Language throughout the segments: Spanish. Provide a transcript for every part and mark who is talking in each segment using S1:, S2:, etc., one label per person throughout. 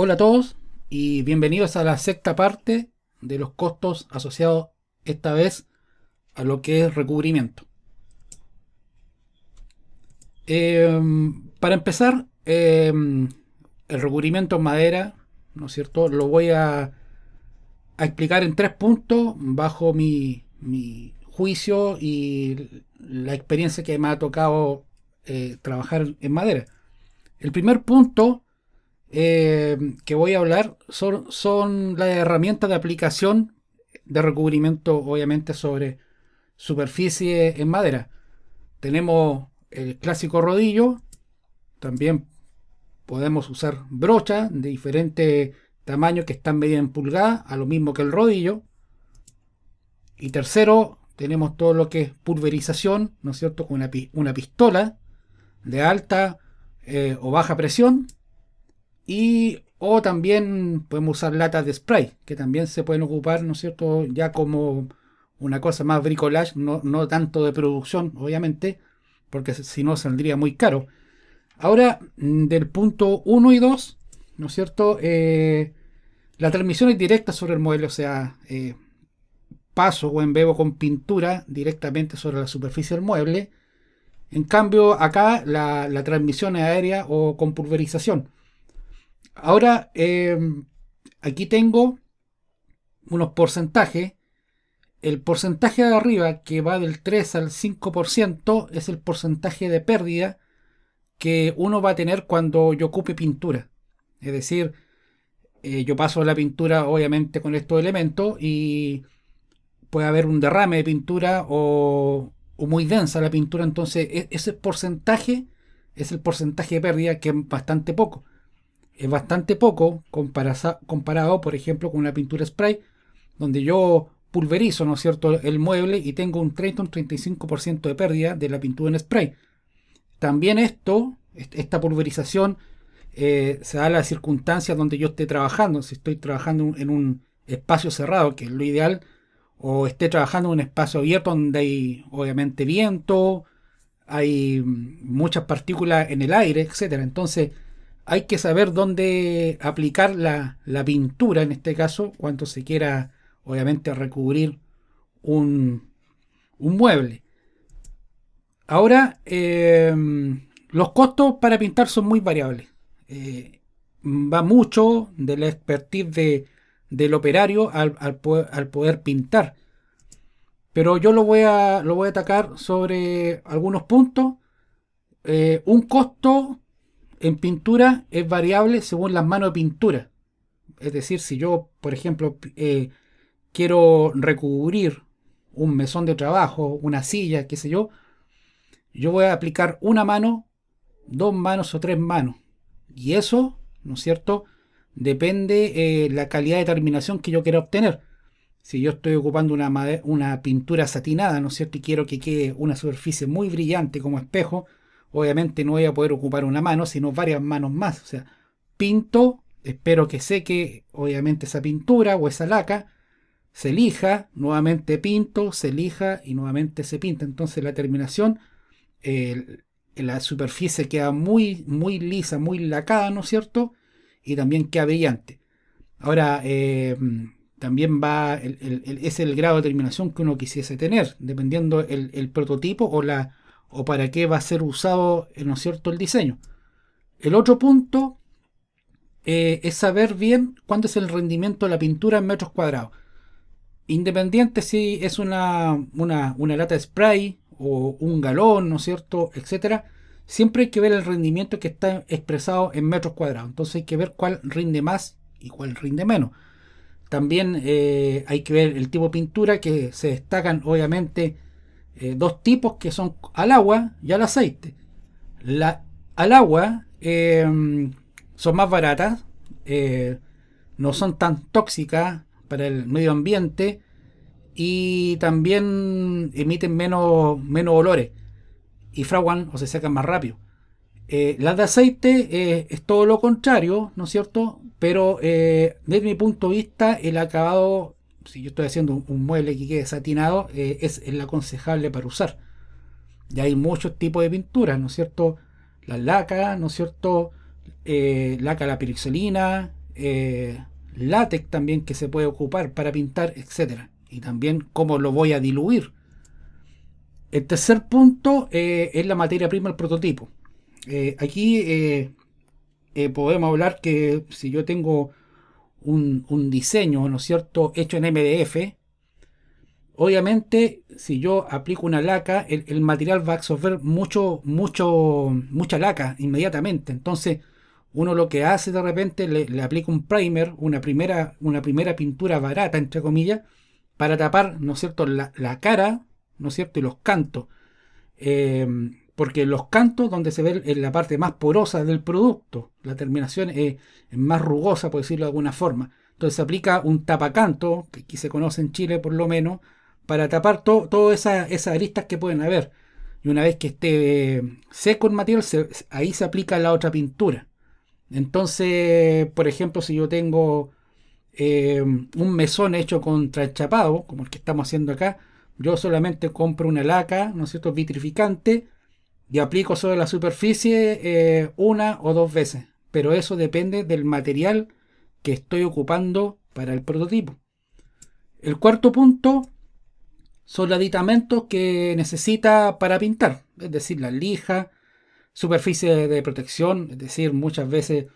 S1: Hola a todos y bienvenidos a la sexta parte de los costos asociados esta vez a lo que es recubrimiento. Em, para empezar, em, el recubrimiento en madera, ¿no es cierto? Lo voy a, explicar en tres puntos bajo mi, juicio y la experiencia que me ha tocado eh, trabajar en madera. El primer punto eh, que voy a hablar son, son las herramientas de aplicación de recubrimiento, obviamente, sobre superficie en madera. Tenemos el clásico rodillo, también podemos usar brochas de diferentes tamaños que están medidas en pulgadas, a lo mismo que el rodillo. Y tercero, tenemos todo lo que es pulverización, ¿no es cierto?, con una, pistola de alta eh, o baja presión y o también podemos usar latas de spray, que también se pueden ocupar, ¿no es cierto?, ya como una cosa más bricolage, no, tanto de producción, obviamente, porque si no saldría muy caro. Ahora, mm, del punto 1 y 2, ¿no es cierto? Eh, la transmisión es directa sobre el mueble, o sea, eh, paso o embebo con pintura directamente sobre la superficie del mueble. En cambio, acá la transmisión es aérea o con pulverización. Ahora, em, aquí tengo unos porcentajes. El porcentaje de arriba, que va del 3 al 5%, es el porcentaje de pérdida que uno va a tener cuando yo ocupe pintura. Es decir, eh, yo paso la pintura obviamente con estos elementos y puede haber un derrame de pintura o, muy densa la pintura. Entonces, e-, ese porcentaje es el porcentaje de pérdida que es bastante poco es bastante poco comparado, por ejemplo, con una pintura spray, donde yo pulverizo, ¿no cierto?, el mueble y tengo un 30 35% de pérdida de la pintura en spray. También esto, esta pulverización, eh, se da a las circunstancias donde yo esté trabajando. Si estoy trabajando en un espacio cerrado, que es lo ideal, o esté trabajando en un espacio abierto donde hay obviamente viento, hay mm, muchas partículas en el aire, etcétera. Entonces, hay que saber dónde aplicar la, pintura, en este caso, cuando se quiera, obviamente, recubrir un, mueble. Ahora, em, los costos para pintar son muy variables. Eh, va mucho de la expertise de, del operario al, poder pintar. Pero yo lo voy a, lo voy a atacar sobre algunos puntos. Eh, un costo en pintura es variable según las manos de pintura. Es decir, si yo, por ejemplo, eh, quiero recubrir un mesón de trabajo, una silla, qué sé yo, yo voy a aplicar una mano, dos manos o tres manos. Y eso, ¿no es cierto? Depende de eh, la calidad de terminación que yo quiera obtener. Si yo estoy ocupando una, una pintura satinada, ¿no es cierto? Y quiero que quede una superficie muy brillante como espejo, obviamente no voy a poder ocupar una mano, sino varias manos más. O sea, pinto, espero que seque, obviamente, esa pintura o esa laca, se lija, nuevamente pinto, se lija y nuevamente se pinta. Entonces la terminación, la superficie queda muy, muy lisa, muy lacada, ¿no es cierto? Y también queda brillante. Ahora, eh, también va, es el grado de terminación que uno quisiese tener, dependiendo el, prototipo o la o para qué va a ser usado, eh, ¿no es cierto?, el diseño. El otro punto eh, es saber bien cuánto es el rendimiento de la pintura en metros cuadrados. Independiente si es una, lata de spray o un galón, ¿no es cierto?, etcétera. Siempre hay que ver el rendimiento que está expresado en metros cuadrados. Entonces hay que ver cuál rinde más y cuál rinde menos. También eh, hay que ver el tipo de pintura que se destacan, obviamente, eh, dos tipos que son al agua y al aceite. La, al agua em, son más baratas, eh, no son tan tóxicas para el medio ambiente y también emiten menos, menos olores y fraguan o se secan más rápido. Eh, las de aceite es todo lo contrario, ¿no es cierto? Pero desde mi punto de vista el acabado si yo estoy haciendo un, mueble que quede satinado, eh, es el aconsejable para usar. Ya hay muchos tipos de pinturas, ¿no es cierto? La laca, ¿no es cierto? Eh, laca la pirixolina, eh, látex también que se puede ocupar para pintar, etcétera Y también cómo lo voy a diluir. El tercer punto es la materia prima, el prototipo. aquí podemos hablar que si yo tengo un, diseño, ¿no es cierto?, hecho en MDF, obviamente si yo aplico una laca, el, material va a absorber mucho, mucho, mucha laca inmediatamente. Entonces, uno lo que hace de repente le, le aplica un primer, una primera, una primera pintura barata, entre comillas, para tapar, ¿no es cierto?, la, cara, ¿no es cierto?, y los cantos. Eh, porque los cantos donde se ve en la parte más porosa del producto, la terminación es, más rugosa, por decirlo de alguna forma. Entonces se aplica un tapacanto, que aquí se conoce en Chile por lo menos, para tapar todas esas aristas que pueden haber. Y una vez que esté eh, seco el material, ahí se aplica la otra pintura. Entonces, por ejemplo, si yo tengo eh, un mesón hecho con chapado, como el que estamos haciendo acá, yo solamente compro una laca, ¿no es cierto?, vitrificante, y aplico sobre la superficie eh, una o dos veces. Pero eso depende del material que estoy ocupando para el prototipo. El cuarto punto son los aditamentos que necesita para pintar, es decir, la lija, superficie de protección, es decir, muchas veces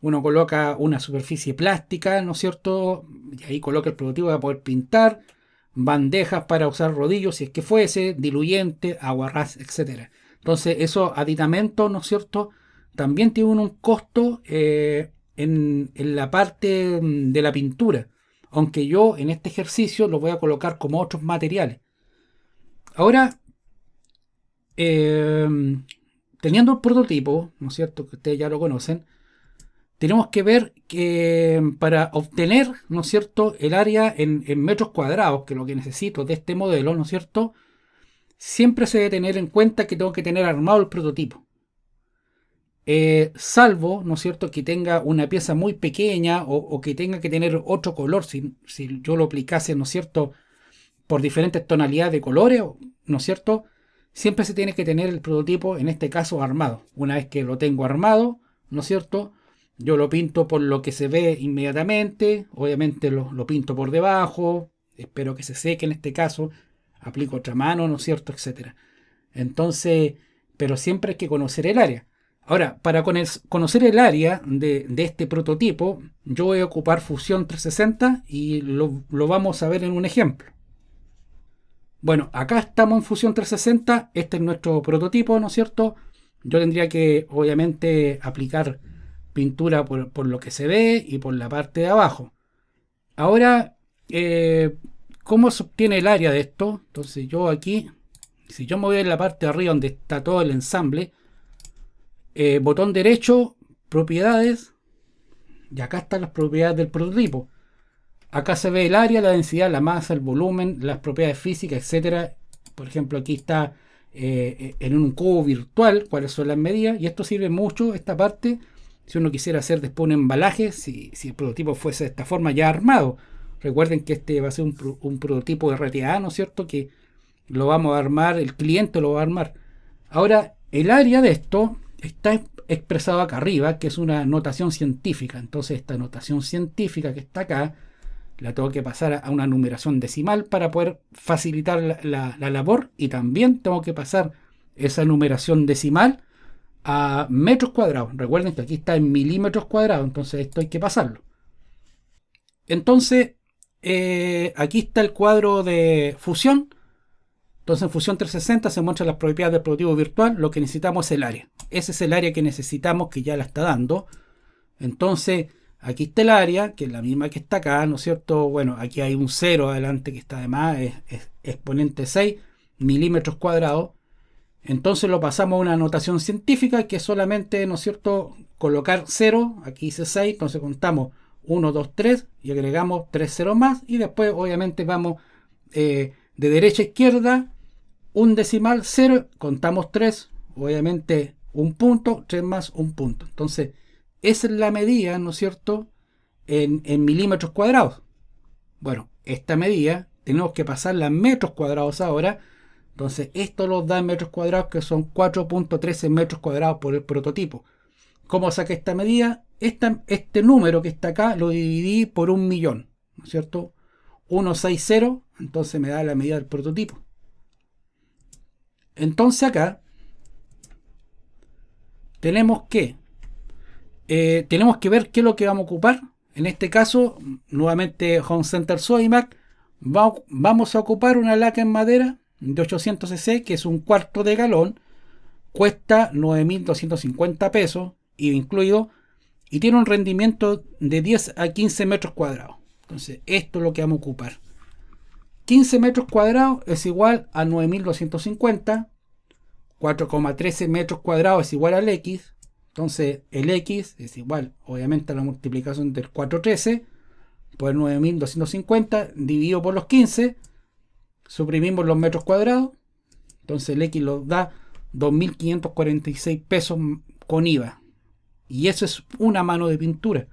S1: uno coloca una superficie plástica, ¿no es cierto? Y ahí coloca el prototipo para poder pintar, bandejas para usar rodillos si es que fuese, diluyente, aguarrás, etcétera. Entonces, esos aditamentos, ¿no es cierto? También tienen un costo eh, en, la parte mm, de la pintura. Aunque yo en este ejercicio lo voy a colocar como otros materiales. Ahora, em, teniendo el prototipo, ¿no es cierto? Que ustedes ya lo conocen. Tenemos que ver que em, para obtener, ¿no es cierto?, el área en, en metros cuadrados, que es lo que necesito de este modelo, ¿no es cierto?, siempre se debe tener en cuenta que tengo que tener armado el prototipo. Eh, salvo, ¿no es cierto?, que tenga una pieza muy pequeña o, que tenga que tener otro color, si, si, yo lo aplicase, ¿no es cierto?, por diferentes tonalidades de colores, ¿no es cierto?, siempre se tiene que tener el prototipo, en este caso, armado. Una vez que lo tengo armado, ¿no es cierto?, yo lo pinto por lo que se ve inmediatamente, obviamente lo, lo pinto por debajo, espero que se seque en este caso, aplico otra mano, ¿no es cierto?, etcétera. Entonces, pero siempre hay que conocer el área. Ahora, para conocer el área de, este prototipo, yo voy a ocupar Fusión 360 y lo, vamos a ver en un ejemplo. Bueno, acá estamos en Fusión 360, este es nuestro prototipo, ¿no es cierto? Yo tendría que, obviamente, aplicar pintura por, por lo que se ve y por la parte de abajo. Ahora, eh, ¿Cómo se obtiene el área de esto? Entonces yo aquí, si yo me voy a la parte de arriba donde está todo el ensamble, eh, botón derecho, propiedades, y acá están las propiedades del prototipo. Acá se ve el área, la densidad, la masa, el volumen, las propiedades físicas, etcétera. Por ejemplo, aquí está eh, en un cubo virtual cuáles son las medidas. Y esto sirve mucho, esta parte, si uno quisiera hacer después un embalaje, si, si el prototipo fuese de esta forma ya armado. Recuerden que este va a ser un, prototipo de RTA, ¿no es cierto? Que lo vamos a armar, el cliente lo va a armar. Ahora, el área de esto está expresado acá arriba, que es una notación científica. Entonces, esta notación científica que está acá, la tengo que pasar a una numeración decimal para poder facilitar la labor y también tengo que pasar esa numeración decimal a metros cuadrados. Recuerden que aquí está en milímetros cuadrados, entonces esto hay que pasarlo. Entonces, eh, aquí está el cuadro de fusión. Entonces en Fusión 360 se muestran las propiedades del productivo virtual. Lo que necesitamos es el área. Ese es el área que necesitamos que ya la está dando. Entonces aquí está el área, que es la misma que está acá, ¿no es cierto? Bueno, aquí hay un 0 adelante que está además, es, es exponente 6 milímetros cuadrados. Entonces lo pasamos a una notación científica que solamente, ¿no es cierto?, colocar 0, aquí dice 6, entonces contamos 1, 2, 3 y agregamos 3 ceros más y después obviamente vamos eh, de derecha a izquierda, un decimal, 0, contamos 3, obviamente un punto, 3 más un punto. Entonces, esa es la medida, ¿no es cierto?, en, milímetros cuadrados. Bueno, esta medida tenemos que pasarla a metros cuadrados ahora. Entonces, esto los da en metros cuadrados, que son 4.13 metros cuadrados por el prototipo. ¿Cómo saqué esta medida? este número que está acá lo dividí por un millón, ¿no es cierto? 160, entonces me da la medida del prototipo. Entonces acá tenemos que eh, tenemos que ver qué es lo que vamos a ocupar. En este caso, nuevamente Home Center Soy vamos a ocupar una laca en madera de 800 cc, que es un cuarto de galón, cuesta 9.250 pesos, y incluido y tiene un rendimiento de 10 a 15 metros cuadrados. Entonces, esto es lo que vamos a ocupar. 15 metros cuadrados es igual a 9250. 4,13 metros cuadrados es igual al x. Entonces, el x es igual, obviamente, a la multiplicación del 413 por 9250 dividido por los 15. Suprimimos los metros cuadrados. Entonces, el x nos da 2546 pesos con IVA. Y eso es una mano de pintura.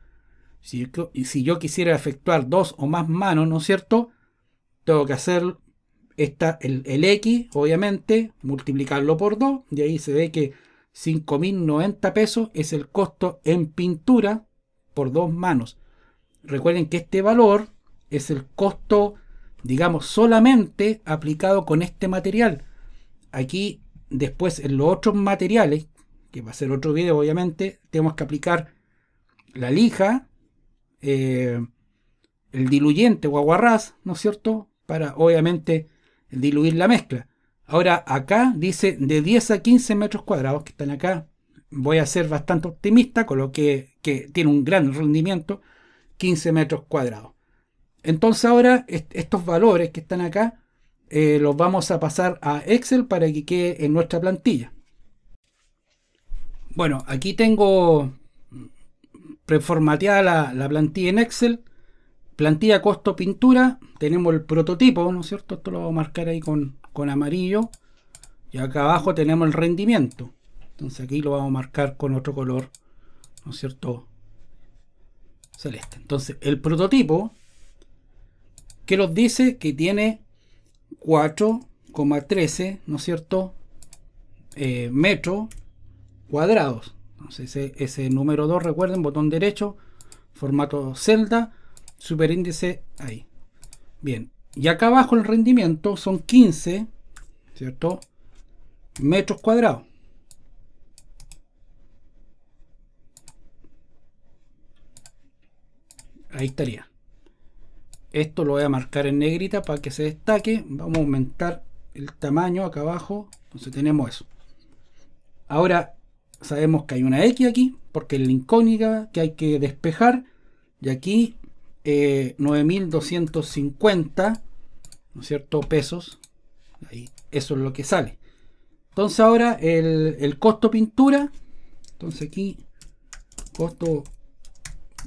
S1: Si yo, si yo quisiera efectuar dos o más manos, ¿no es cierto? Tengo que hacer esta, el, X, obviamente, multiplicarlo por dos. Y ahí se ve que 5.090 pesos es el costo en pintura por dos manos. Recuerden que este valor es el costo, digamos, solamente aplicado con este material. Aquí después en los otros materiales que va a ser otro video obviamente, tenemos que aplicar la lija, eh, el diluyente o aguarrás, ¿no es cierto? Para obviamente diluir la mezcla. Ahora acá dice de 10 a 15 metros cuadrados que están acá. Voy a ser bastante optimista, con lo que, tiene un gran rendimiento, 15 metros cuadrados. Entonces ahora estos valores que están acá eh, los vamos a pasar a Excel para que quede en nuestra plantilla. Bueno, aquí tengo preformateada la, plantilla en Excel. Plantilla costo pintura. Tenemos el prototipo, ¿no es cierto? Esto lo vamos a marcar ahí con, amarillo. Y acá abajo tenemos el rendimiento. Entonces aquí lo vamos a marcar con otro color, ¿no es cierto? Celeste. Entonces el prototipo, que nos dice? Que tiene 4,13, ¿no es cierto? Eh, metro cuadrados. Entonces ese, número 2, recuerden, botón derecho, formato celda, superíndice ahí. Bien, y acá abajo el rendimiento son 15, ¿cierto? Metros cuadrados. Ahí estaría. Esto lo voy a marcar en negrita para que se destaque. Vamos a aumentar el tamaño acá abajo. Entonces tenemos eso. Ahora, Sabemos que hay una X aquí, porque es la incógnita que hay que despejar. Y aquí 9.250, eh, ¿no cierto?, pesos. Ahí, eso es lo que sale. Entonces ahora el, costo pintura. Entonces aquí, costo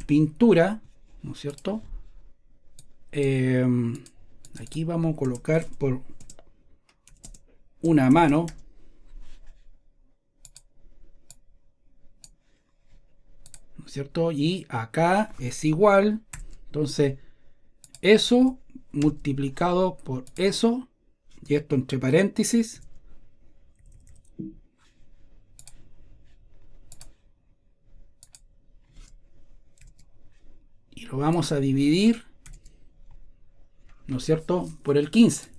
S1: pintura, ¿no es cierto? Em, aquí vamos a colocar por una mano cierto? Y acá es igual, entonces eso multiplicado por eso, y esto entre paréntesis, y lo vamos a dividir, ¿no es cierto?, por el 15.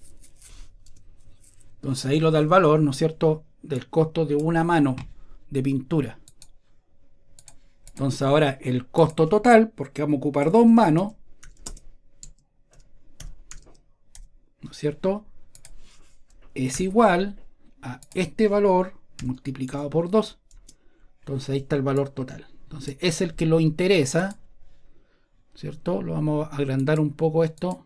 S1: Entonces ahí lo da el valor, ¿no es cierto?, del costo de una mano de pintura. Entonces ahora el costo total, porque vamos a ocupar dos manos, ¿no es cierto? Es igual a este valor multiplicado por 2. Entonces ahí está el valor total. Entonces es el que lo interesa, ¿cierto? Lo vamos a agrandar un poco esto.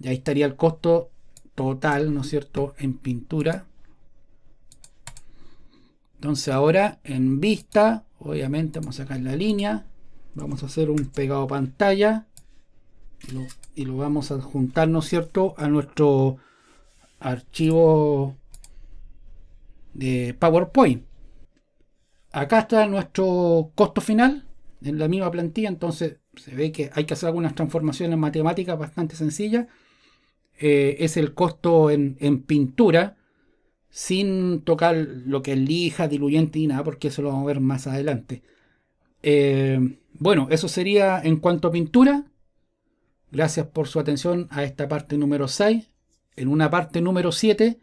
S1: Y ahí estaría el costo total, ¿no es cierto?, en pintura. Entonces ahora en vista obviamente vamos a sacar la línea vamos a hacer un pegado pantalla y lo, vamos a adjuntar ¿no es cierto? a nuestro archivo de PowerPoint acá está nuestro costo final en la misma plantilla entonces se ve que hay que hacer algunas transformaciones matemáticas bastante sencillas eh, es el costo en, en pintura sin tocar lo que es lija, diluyente y nada, porque eso lo vamos a ver más adelante. Eh, bueno, eso sería en cuanto a pintura. Gracias por su atención a esta parte número 6. En una parte número 7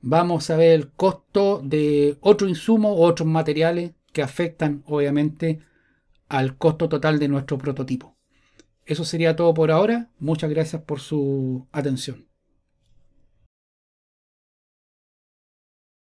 S1: vamos a ver el costo de otro insumo, otros materiales que afectan obviamente al costo total de nuestro prototipo. Eso sería todo por ahora. Muchas gracias por su atención.